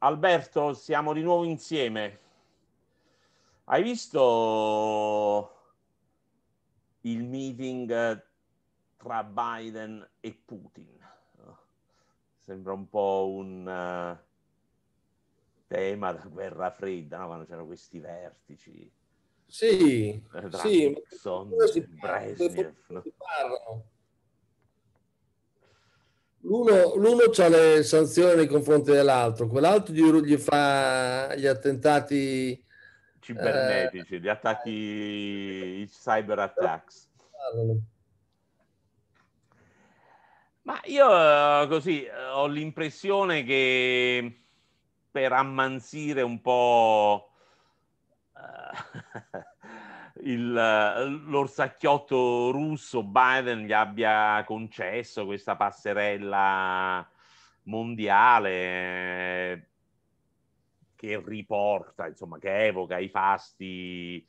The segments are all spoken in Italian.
Alberto, siamo di nuovo insieme. Hai visto il meeting tra Biden e Putin? Sembra un po' un uh, tema da guerra fredda, no? quando c'erano questi vertici. Sì, eh, sì. Nixon, si, Brezhnev, si parlano. L'uno, l'uno ha le sanzioni nei confronti dell'altro, quell'altro gli, fa gli attentati cibernetici, eh, gli attacchi, i cyber attacks. Ma io così ho l'impressione che per ammanzire un po' eh, il, eh, l'orsacchiotto russo Biden gli abbia concesso questa passerella mondiale eh, che riporta, insomma, che evoca i fasti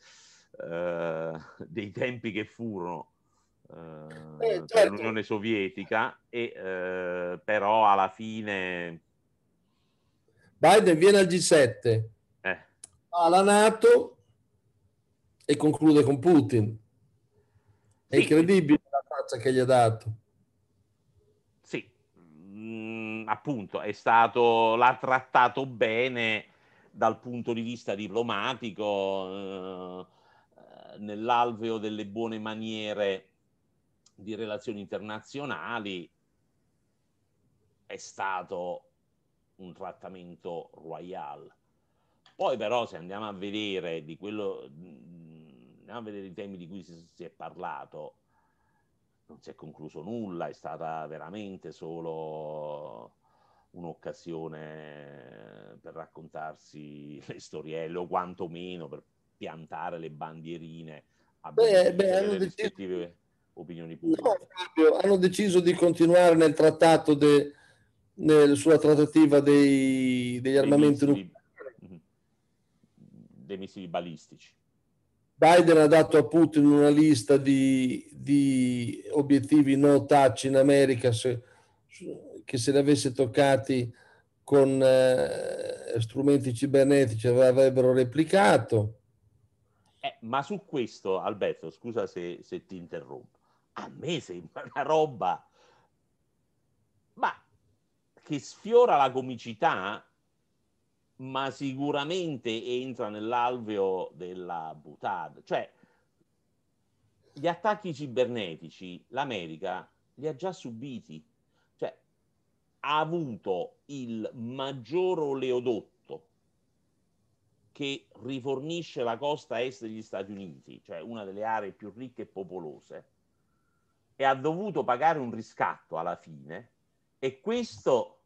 eh, dei tempi che furono eh, eh, certo. l'Unione Sovietica e eh, però alla fine Biden viene al G7 alla Nato e conclude con Putin. È sì. incredibile la faccia che gli ha dato. Sì, mm, appunto, è stato, l'ha trattato bene dal punto di vista diplomatico, eh, nell'alveo delle buone maniere di relazioni internazionali, è stato un trattamento royal. Poi però se andiamo a vedere di quello andiamo a vedere i temi di cui si, si è parlato, non si è concluso nulla, è stata veramente solo un'occasione per raccontarsi le storielle o quantomeno per piantare le bandierine a beh, beh, hanno rispettive deciso... opinioni pubbliche. No, hanno deciso di continuare nel trattato de... nel, sulla trattativa dei... degli armamenti nucleari. Mhm. Dei missili balistici. Biden ha dato a Putin una lista di, di obiettivi no touch in America se, che se li avesse toccati con eh, strumenti cibernetici avrebbero replicato. Eh, ma su questo, Alberto, scusa se, se ti interrompo, a me sembra una roba ma che sfiora la comicità ma sicuramente entra nell'alveo della butad. Cioè, gli attacchi cibernetici l'America li ha già subiti, cioè ha avuto il maggior oleodotto che rifornisce la costa est degli Stati Uniti, cioè una delle aree più ricche e popolose, e ha dovuto pagare un riscatto alla fine, e questo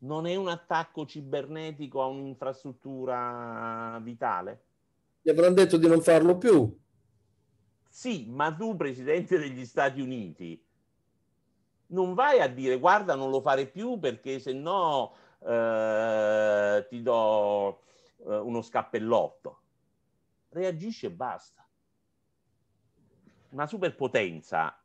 non è un attacco cibernetico a un'infrastruttura vitale? Gli avranno detto di non farlo più. Sì, ma tu, Presidente degli Stati Uniti, non vai a dire guarda non lo fare più perché se no eh, ti do eh, uno scappellotto. Reagisce e basta. Una superpotenza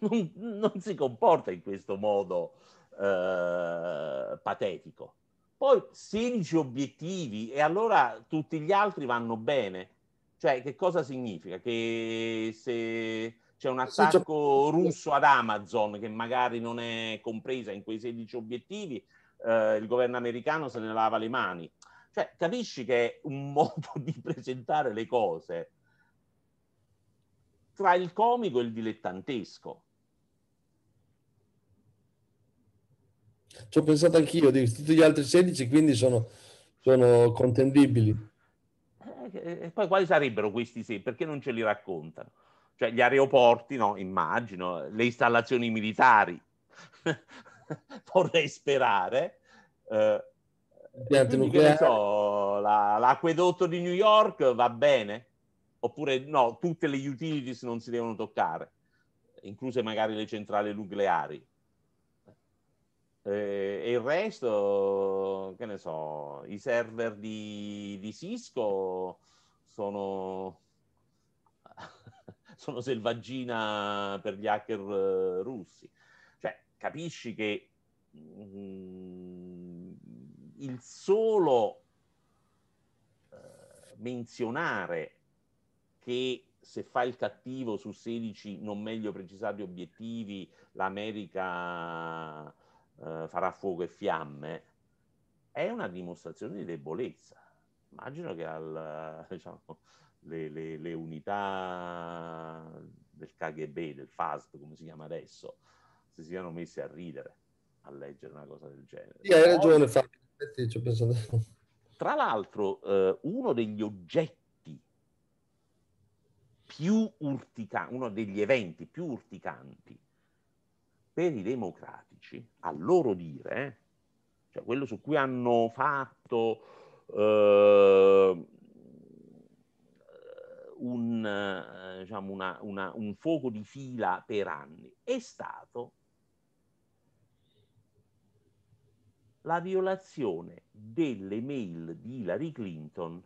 non, non si comporta in questo modo eh, patetico. Poi 16 obiettivi e allora tutti gli altri vanno bene. Cioè, che cosa significa? Che se c'è un attacco cioè, russo ad Amazon che magari non è compresa in quei 16 obiettivi, eh, il governo americano se ne lava le mani. Cioè, capisci che è un modo di presentare le cose tra il comico e il dilettantesco. Ci ho pensato anch'io, di tutti gli altri 16 quindi sono, sono contendibili. Eh, e eh, poi quali sarebbero questi sì? Perché non ce li raccontano? Cioè gli aeroporti, no? Immagino, le installazioni militari, vorrei sperare. Eh, quindi, so, la, l'acquedotto di New York va bene? Oppure no, tutte le utilities non si devono toccare, incluse magari le centrali nucleari. Eh, e il resto, che ne so, i server di, di Cisco sono, sono selvaggina per gli hacker eh, russi. Cioè, capisci che mh, mm, il solo eh, menzionare che se fa il cattivo su 16 non meglio precisati obiettivi l'America eh, farà fuoco e fiamme, è una dimostrazione di debolezza. Immagino che al, eh, diciamo, le, le, le, unità del KGB, del FASB, come si chiama adesso, si siano messe a ridere a leggere una cosa del genere. Sì, hai ragione, Fabio. Eh Tra l'altro, eh, uno degli oggetti più urticanti, uno degli eventi più urticanti per i democratici, a loro dire, eh, cioè quello su cui hanno fatto eh, un, eh, diciamo una, una, un fuoco di fila per anni, è stato la violazione delle mail di Hillary Clinton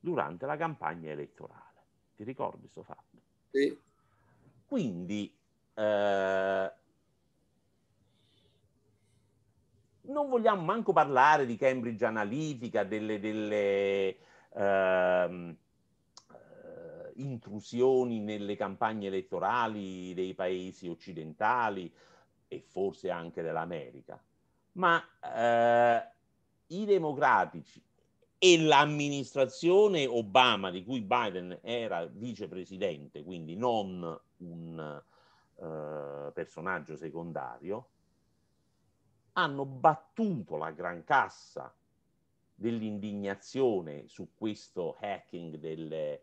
durante la campagna elettorale. Ti ricordi questo fatto? Sì. Quindi eh, non vogliamo manco parlare di Cambridge Analytica, delle, delle ehm, eh, intrusioni nelle campagne elettorali dei paesi occidentali e forse anche dell'America. Ma eh, i democratici e l'amministrazione Obama, di cui Biden era vicepresidente, quindi non un eh, personaggio secondario, hanno battuto la gran cassa dell'indignazione su questo hacking delle,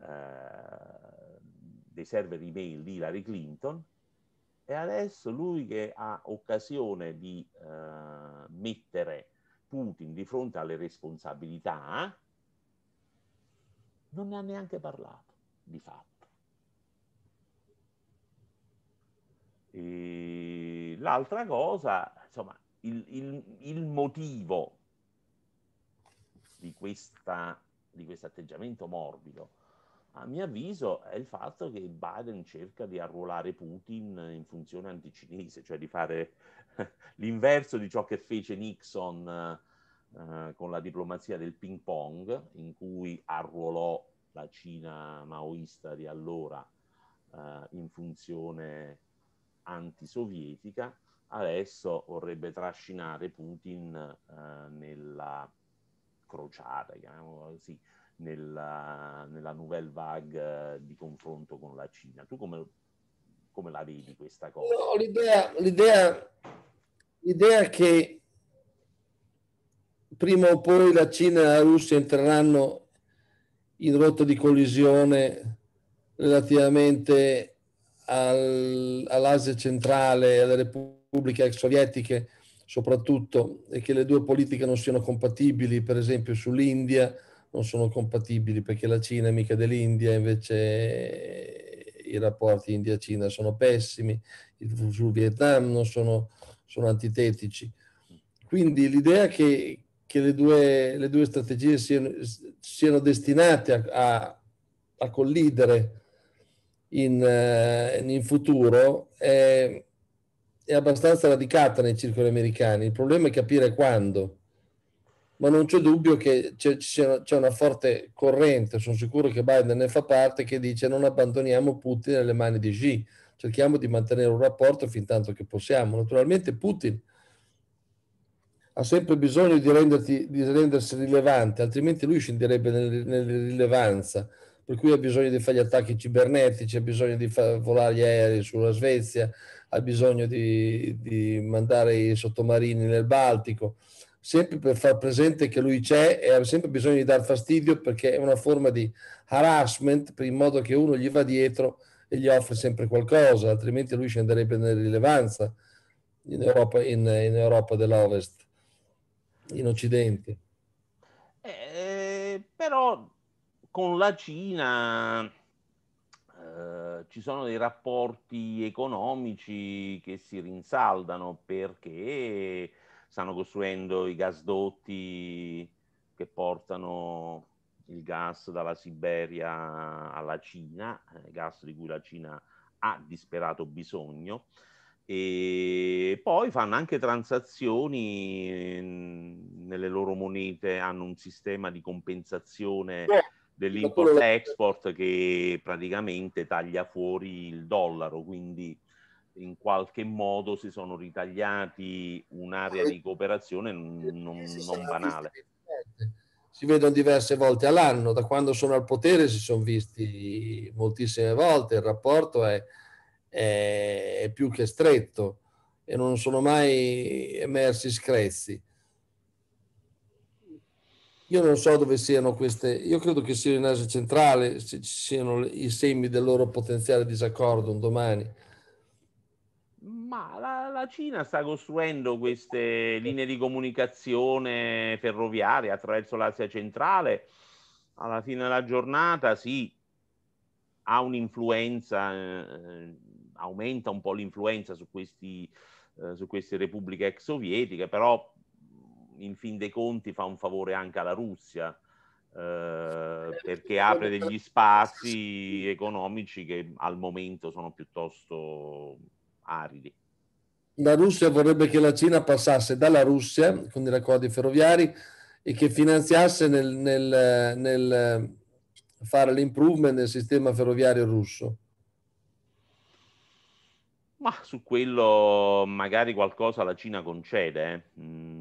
eh, dei server email di Hillary Clinton e adesso lui che ha occasione di eh, mettere Putin di fronte alle responsabilità non ne ha neanche parlato di fatto. E ehm, l'altra cosa, insomma, il, il, il motivo di, questa, di questo atteggiamento morbido, a mio avviso, è il fatto che Biden cerca di arruolare Putin in funzione anticinese, cioè di fare l'inverso di ciò che fece Nixon eh, con la diplomazia del ping pong, in cui arruolò la Cina maoista di allora eh, in funzione antisovietica, adesso vorrebbe trascinare Putin eh, nella crociata, chiamiamolo così, nella, nella nouvelle vague di confronto con la Cina. Tu come, come la vedi questa cosa? No, l'idea, l'idea, l'idea che prima o poi la Cina e la Russia entreranno in rotta di collisione relativamente al, all'Asia centrale e alle repubbliche ex sovietiche, soprattutto, e che le due politiche non siano compatibili, per esempio sull'India non sono compatibili perché la Cina è mica dell'India, invece i rapporti India-Cina sono pessimi, sul Vietnam non sono, sono antitetici. Quindi l'idea che, che le, due, le, due, strategie siano, siano destinate a, a, a collidere in, eh, in futuro è, è abbastanza radicata nei circoli americani. Il problema è capire quando. Ma non c'è dubbio che c'è, c'è una forte corrente, sono sicuro che Biden ne fa parte, che dice non abbandoniamo Putin nelle mani di Xi, cerchiamo di mantenere un rapporto fin tanto che possiamo. Naturalmente Putin ha sempre bisogno di, renderti, di rendersi rilevante, altrimenti lui scenderebbe nell'irrilevanza. Nel per cui ha bisogno di fare gli attacchi cibernetici, ha bisogno di far volare gli aerei sulla Svezia, ha bisogno di, di mandare i sottomarini nel Baltico, sempre per far presente che lui c'è e ha sempre bisogno di dar fastidio perché è una forma di harassment per in modo che uno gli va dietro e gli offre sempre qualcosa, altrimenti lui scenderebbe nella rilevanza in Europa, in, in Europa dell'Ovest, in Occidente. Eh, però con la Cina eh, ci sono dei rapporti economici che si rinsaldano perché stanno costruendo i gasdotti che portano il gas dalla Siberia alla Cina, eh, gas di cui la Cina ha disperato bisogno. E poi fanno anche transazioni mm, nelle loro monete, hanno un sistema di compensazione. Yeah dell'import-export che praticamente taglia fuori il dollaro, quindi in qualche modo si sono ritagliati un'area di cooperazione non, non banale. Si vedono diverse volte all'anno, da quando sono al potere si sono visti moltissime volte, il rapporto è, è, è più che stretto e non sono mai emersi screzzi. Io non so dove siano queste, io credo che siano in Asia centrale, se ci siano i semi del loro potenziale disaccordo un domani. Ma la, la, Cina sta costruendo queste linee di comunicazione ferroviaria attraverso l'Asia centrale. Alla fine della giornata sì, ha un'influenza, eh, aumenta un po' l'influenza su, questi, eh, su queste repubbliche ex sovietiche, però in fin dei conti fa un favore anche alla Russia, eh, perché apre degli spazi economici che al momento sono piuttosto aridi. La Russia vorrebbe che la Cina passasse dalla Russia con i raccordi ferroviari e che finanziasse nel, nel, nel fare l'improvement del sistema ferroviario russo. Ma su quello magari qualcosa la Cina concede. Eh. Mm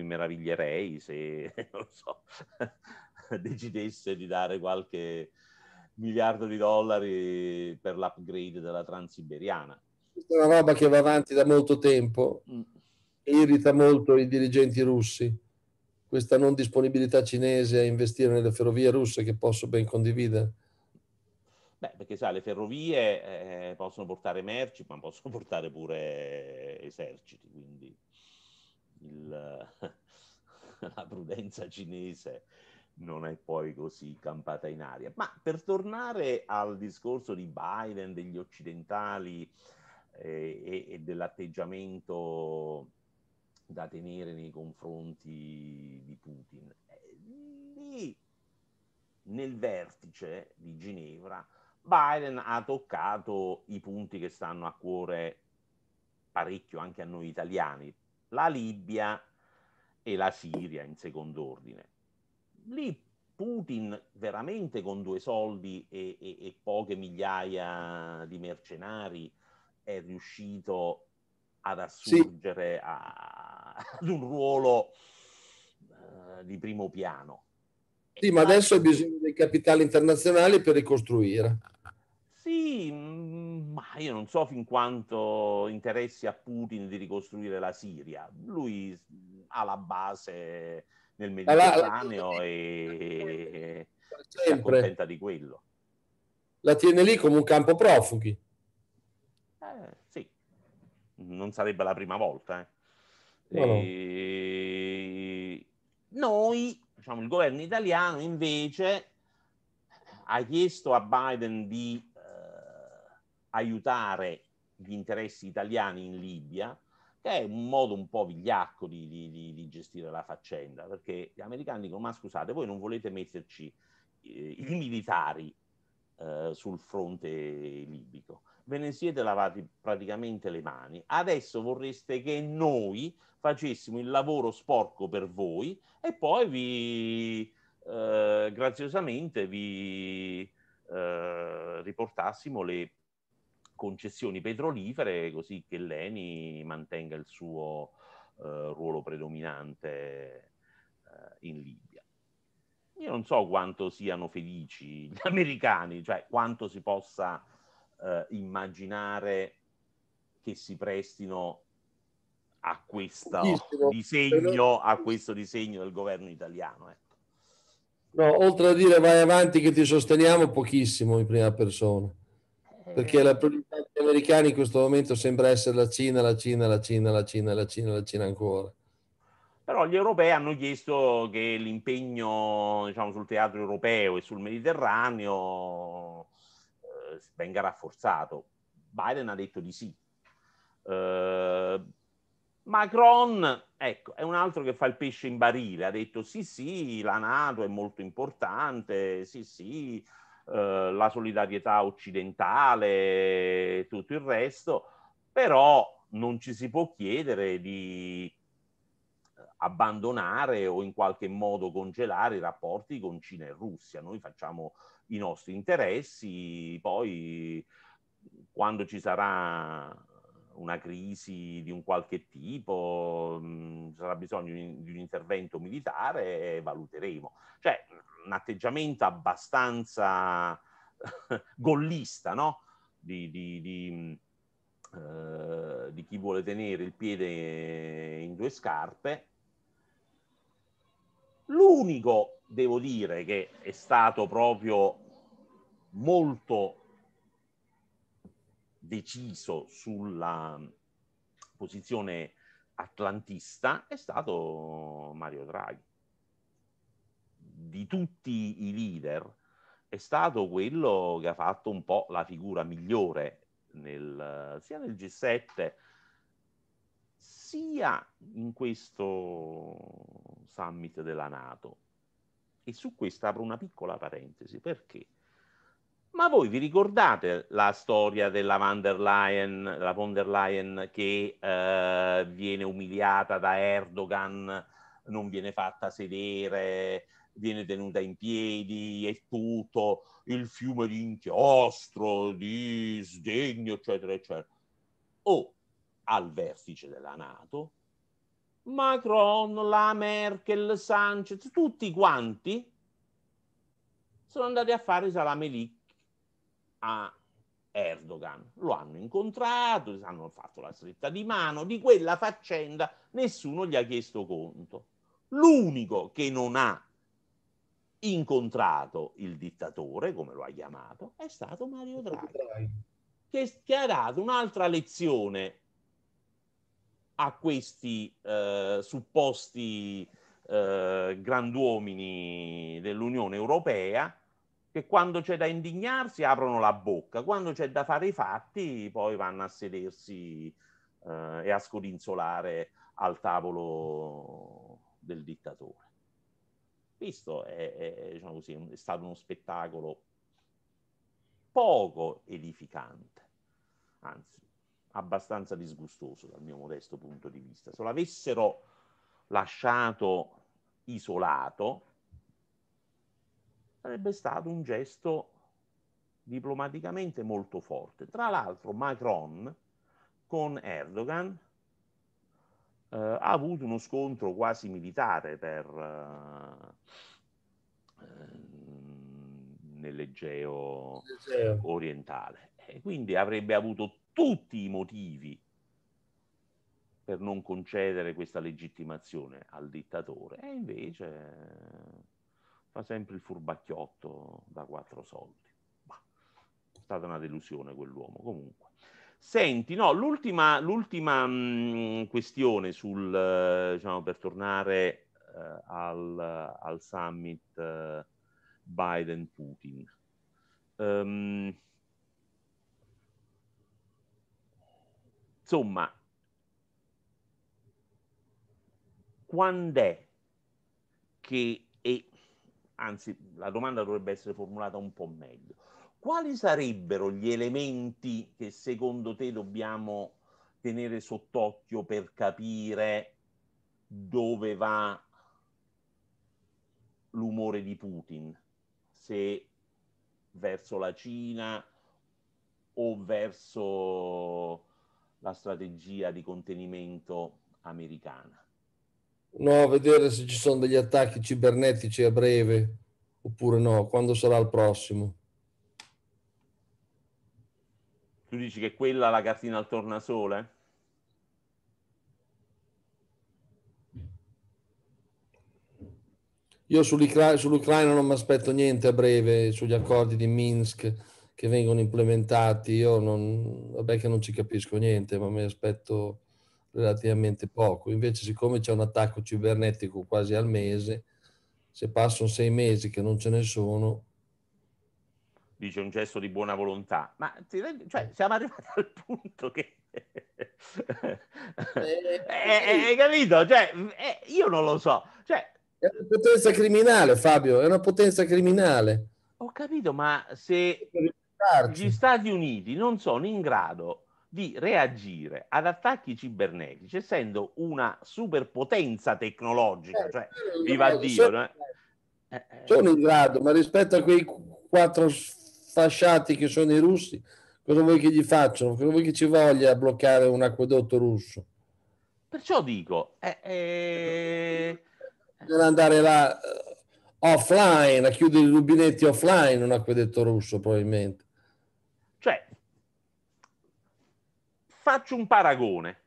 mi meraviglierei se, non so, decidesse di dare qualche miliardo di dollari per l'upgrade della Transiberiana. Questa è una roba che va avanti da molto tempo e mm. irrita molto i dirigenti russi, questa non disponibilità cinese a investire nelle ferrovie russe che posso ben condividere. Beh, perché sa, le ferrovie eh, possono portare merci, ma possono portare pure eserciti, quindi il, la prudenza cinese non è poi così campata in aria. Ma per tornare al discorso di Biden, degli occidentali eh, e, e dell'atteggiamento da tenere nei confronti di Putin, eh, lì nel vertice di Ginevra Biden ha toccato i punti che stanno a cuore parecchio anche a noi italiani, la Libia e la Siria in secondo ordine. Lì Putin veramente con due soldi e, e, e poche migliaia di mercenari è riuscito ad assurgere sì. a, ad un ruolo uh, di primo piano. Sì, ma adesso hai bisogno dei capitali internazionali per ricostruire. Sì, ma io non so fin quanto interessi a Putin di ricostruire la Siria. Lui ha la base nel Mediterraneo la, la, e, sempre. si accontenta di quello. La tiene lì come un campo profughi. Eh, sì, non sarebbe la prima volta. Eh. No, e... no. Noi, diciamo, il governo italiano invece ha chiesto a Biden di aiutare gli interessi italiani in Libia, che è un modo un po' vigliacco di, di, di gestire la faccenda, perché gli americani dicono, ma scusate, voi non volete metterci eh, i militari eh, sul fronte libico, ve ne siete lavati praticamente le mani, adesso vorreste che noi facessimo il lavoro sporco per voi e poi vi, eh, graziosamente vi eh, riportassimo le concessioni petrolifere così che l'ENI mantenga il suo eh, ruolo predominante eh, in Libia. Io non so quanto siano felici gli americani, cioè quanto si possa eh, immaginare che si prestino a questo disegno, a questo disegno del governo italiano. Ecco. No, oltre a dire vai avanti che ti sosteniamo, pochissimo in prima persona perché la priorità degli americani in questo momento sembra essere la Cina, la Cina, la Cina, la Cina, la Cina, la Cina ancora. Però gli europei hanno chiesto che l'impegno diciamo, sul teatro europeo e sul Mediterraneo eh, venga rafforzato. Biden ha detto di sì. Eh, Macron, ecco, è un altro che fa il pesce in barile, ha detto sì sì, la Nato è molto importante, sì sì, eh, la solidarietà occidentale, e tutto il resto, però non ci si può chiedere di abbandonare o in qualche modo congelare i rapporti con Cina e Russia. Noi facciamo i nostri interessi, poi quando ci sarà una crisi di un qualche tipo, mh, mm, sarà bisogno di un intervento militare e valuteremo. Cioè un atteggiamento abbastanza gollista, no? Di, di, di, mm, eh, di chi vuole tenere il piede in due scarpe. L'unico, devo dire, che è stato proprio molto deciso sulla mm, posizione atlantista è stato Mario Draghi. Di tutti i leader è stato quello che ha fatto un po' la figura migliore nel, sia nel G7 sia in questo summit della Nato. E su questo apro una piccola parentesi perché ma voi vi ricordate la storia della von der Leyen, la von der Leyen che eh, viene umiliata da Erdogan, non viene fatta sedere, viene tenuta in piedi, è tutto il fiume di inchiostro, di sdegno, eccetera, eccetera. O al vertice della Nato, Macron, la Merkel, Sanchez, tutti quanti sono andati a fare i salame lì a Erdogan. Lo hanno incontrato, hanno fatto la stretta di mano, di quella faccenda nessuno gli ha chiesto conto. L'unico che non ha incontrato il dittatore, come lo ha chiamato, è stato Mario Draghi, che, che ha dato un'altra lezione a questi eh, supposti eh, granduomini dell'Unione Europea, che quando c'è da indignarsi aprono la bocca, quando c'è da fare i fatti poi vanno a sedersi eh, e a scodinzolare al tavolo del dittatore. Questo è, è, diciamo così, è stato uno spettacolo poco edificante, anzi abbastanza disgustoso dal mio modesto punto di vista. Se lo avessero lasciato isolato, sarebbe stato un gesto diplomaticamente molto forte. Tra l'altro Macron con Erdogan eh, ha avuto uno scontro quasi militare per, eh, ehm, nell'Egeo orientale e quindi avrebbe avuto tutti i motivi per non concedere questa legittimazione al dittatore e invece fa sempre il furbacchiotto da quattro soldi. Bah, è stata una delusione quell'uomo comunque. Senti, no, l'ultima, l'ultima mh, mm, questione sul, eh, diciamo, per tornare eh, al, al, summit eh, Biden-Putin. Um, insomma, quando è che anzi la domanda dovrebbe essere formulata un po' meglio. Quali sarebbero gli elementi che secondo te dobbiamo tenere sott'occhio per capire dove va l'umore di Putin, se verso la Cina o verso la strategia di contenimento americana? No, a vedere se ci sono degli attacchi cibernetici a breve oppure no, quando sarà il prossimo. Tu dici che quella è la cartina al tornasole? Io sull'Ucraina non mi aspetto niente a breve sugli accordi di Minsk che vengono implementati. Io non, vabbè che non ci capisco niente, ma mi aspetto relativamente poco. Invece, siccome c'è un attacco cibernetico quasi al mese, se passano sei mesi che non ce ne sono. Dice un gesto di buona volontà, ma cioè, siamo arrivati al punto che. Eh, eh, eh, hai capito? Cioè, eh, io non lo so. Cioè... È una potenza criminale, Fabio, è una potenza criminale. Ho capito, ma se gli Stati Uniti non sono in grado di reagire ad attacchi cibernetici essendo una superpotenza tecnologica, eh, cioè viva Dio. Sono, no? Eh, eh, sono in grado, ma rispetto a quei quattro sfasciati che sono i russi, cosa vuoi che gli facciano? Cosa vuoi che ci voglia bloccare un acquedotto russo? Perciò dico, eh, eh... Per andare là eh, offline, a chiudere i rubinetti offline un acquedotto russo probabilmente. Faccio un paragone.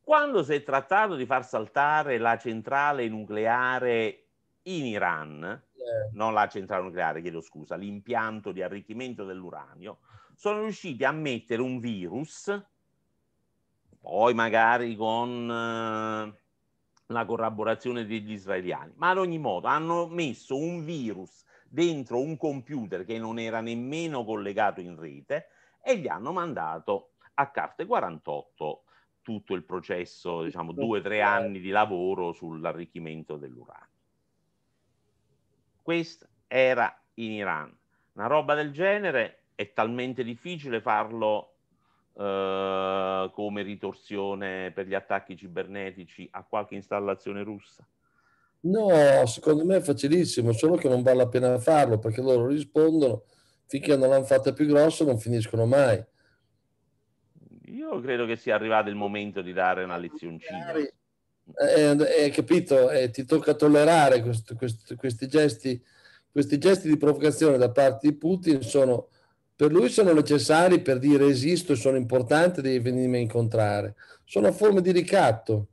Quando si è trattato di far saltare la centrale nucleare in Iran, yeah. non la centrale nucleare, chiedo scusa, l'impianto di arricchimento dell'uranio, sono riusciti a mettere un virus, poi magari con eh, la collaborazione degli israeliani, ma ad ogni modo hanno messo un virus dentro un computer che non era nemmeno collegato in rete e gli hanno mandato a carte 48 tutto il processo, diciamo due o tre eh. anni di lavoro sull'arricchimento dell'uranio. Questa era in Iran. Una roba del genere è talmente difficile farlo eh, come ritorsione per gli attacchi cibernetici a qualche installazione russa? No, secondo me è facilissimo, solo che non vale la pena farlo perché loro rispondono finché non l'hanno fatta più grossa non finiscono mai. Io credo che sia arrivato il momento di dare una lezioncina. Eh, eh, capito, eh, ti tocca tollerare questo, questo, questi, gesti, questi gesti di provocazione da parte di Putin sono, per lui sono necessari per dire esisto e sono importanti, devi venirmi a incontrare. Sono forme di ricatto.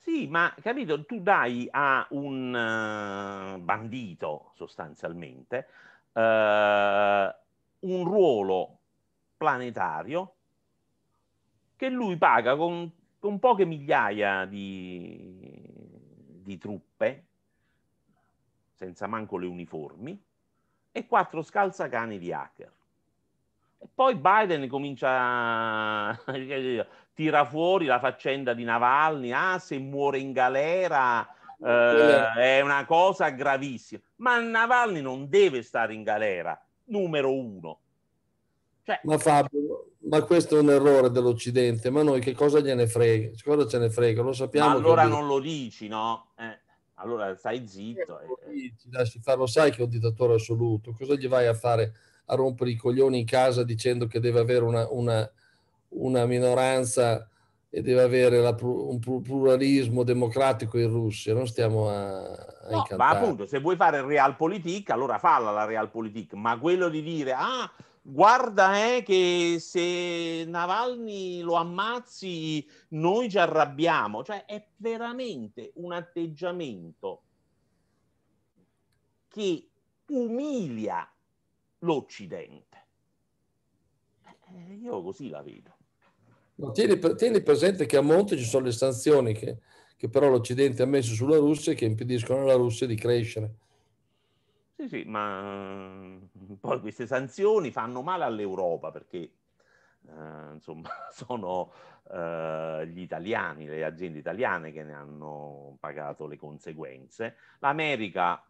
Sì, ma capito, tu dai a un eh, bandito sostanzialmente uh, un ruolo planetario che lui paga con, con poche migliaia di, di truppe, senza manco le uniformi, e quattro scalzacani di hacker. E poi Biden comincia a tira fuori la faccenda di Navalny, ah se muore in galera eh, è una cosa gravissima, ma Navalny non deve stare in galera, numero uno. Cioè, ma Fabio, ma questo è un errore dell'Occidente, ma noi che cosa gliene frega? Cosa ce ne frega? Lo sappiamo. Ma allora non lo dici, no? Eh, allora stai zitto. Eh, eh. lasci fare, lo sai che è un dittatore assoluto, cosa gli vai a fare? A rompere i coglioni in casa dicendo che deve avere una, una, una minoranza e deve avere la, un pluralismo democratico in Russia, non stiamo a, a no, Ma appunto, se vuoi fare realpolitik, allora falla la realpolitik, ma quello di dire, ah, guarda eh, che se Navalny lo ammazzi noi ci arrabbiamo, cioè è veramente un atteggiamento che umilia l'Occidente. Eh, eh, io così la vedo. No, tieni, tieni, presente che a monte ci sono le sanzioni che, che però l'Occidente ha messo sulla Russia e che impediscono alla Russia di crescere. Sì, sì, ma mhmm, poi queste sanzioni fanno male all'Europa perché eh, insomma sono eh, gli italiani, le aziende italiane che ne hanno pagato le conseguenze. L'America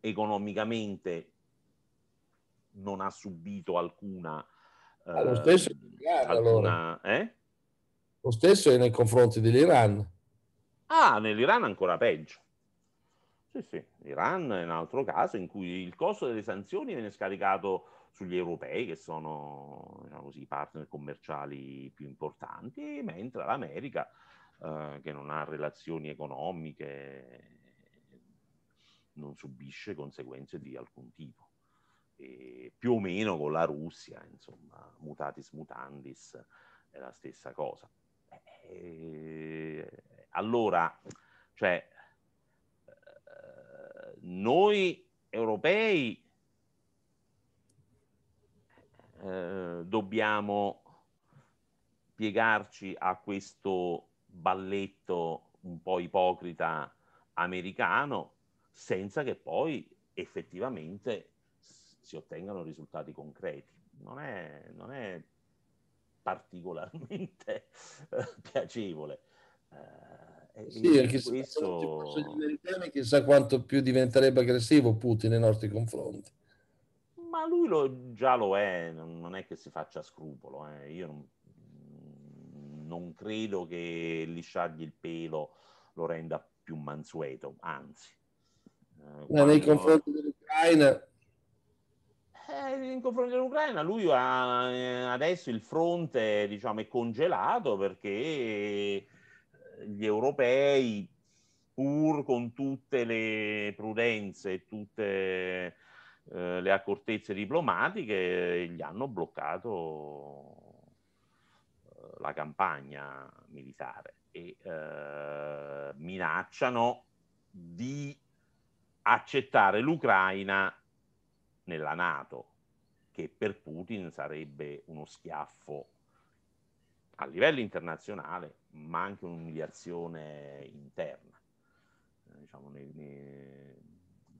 economicamente non ha subito alcuna... Eh, lo, stesso eh, alcuna allora. eh? lo stesso è nei confronti dell'Iran. Ah, nell'Iran ancora peggio. Sì, sì, l'Iran è un altro caso in cui il costo delle sanzioni viene scaricato sugli europei, che sono diciamo così, i partner commerciali più importanti, mentre l'America, eh, che non ha relazioni economiche, non subisce conseguenze di alcun tipo. E più o meno con la Russia, insomma, mutatis mutandis è la stessa cosa. E eh, eh, allora, cioè, noi europei eh, dobbiamo piegarci a questo balletto un po' ipocrita americano senza che poi effettivamente si ottengano risultati concreti. Non è, non è particolarmente eh, piacevole. Eh, eh, sì, perché questo... se gli chissà quanto più diventerebbe aggressivo Putin nei nostri confronti. Ma lui lo, già lo è, non è che si faccia scrupolo. Eh. Io non, non, credo che lisciargli il pelo lo renda più mansueto, anzi. Eh, quando... Eh, nei confronti dell'Ucraina in confronto dell'Ucraina, lui ha, eh, adesso il fronte diciamo, è congelato perché gli europei, pur con tutte le prudenze e tutte eh, le accortezze diplomatiche, eh, gli hanno bloccato eh, la campagna militare e eh, minacciano di accettare l'Ucraina nella Nato, che per Putin sarebbe uno schiaffo a livello internazionale ma anche un'umiliazione interna, eh, diciamo, nei, nei,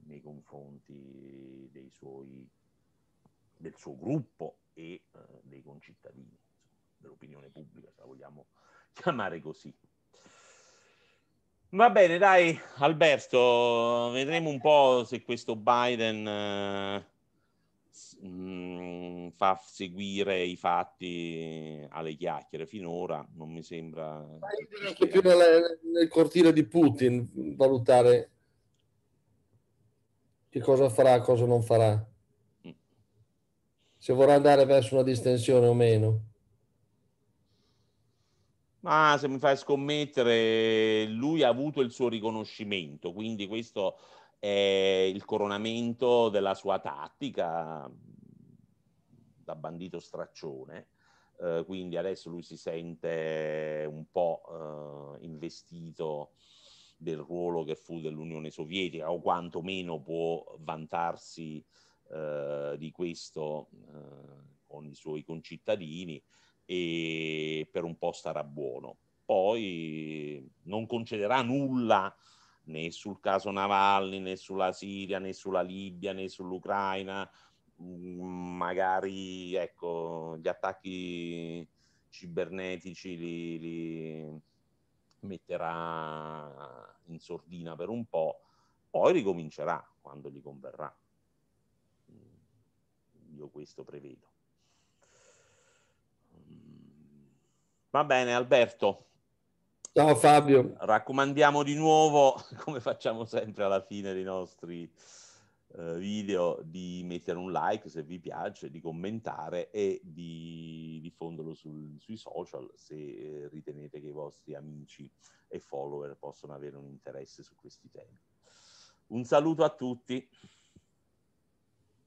nei, confronti dei suoi, del suo gruppo e eh, dei concittadini, insomma, dell'opinione pubblica, se la vogliamo chiamare così. Va bene, dai, Alberto, vedremo un po' se questo Biden eh, fa seguire i fatti alle chiacchiere. Finora non mi sembra... anche più nel, nel cortile di Putin valutare che cosa farà, cosa non farà, mm. se vorrà andare verso una distensione o meno. Ma se mi fai scommettere, lui ha avuto il suo riconoscimento, quindi questo è il coronamento della sua tattica da bandito straccione, eh, quindi adesso lui si sente un po' eh, investito del ruolo che fu dell'Unione Sovietica o quantomeno può vantarsi eh, di questo eh, con i suoi concittadini e per un po' starà buono. Poi non concederà nulla né sul caso Navalny, né sulla Siria, né sulla Libia, né sull'Ucraina, magari ecco, gli attacchi cibernetici li, li, metterà in sordina per un po', poi ricomincerà quando gli converrà. Io questo prevedo. Va bene Alberto. Ciao Fabio. Raccomandiamo di nuovo, come facciamo sempre alla fine dei nostri eh, video di mettere un like se vi piace, di commentare e di diffonderlo sul, sui social se eh, ritenete che i vostri amici e follower possono avere un interesse su questi temi. Un saluto a tutti.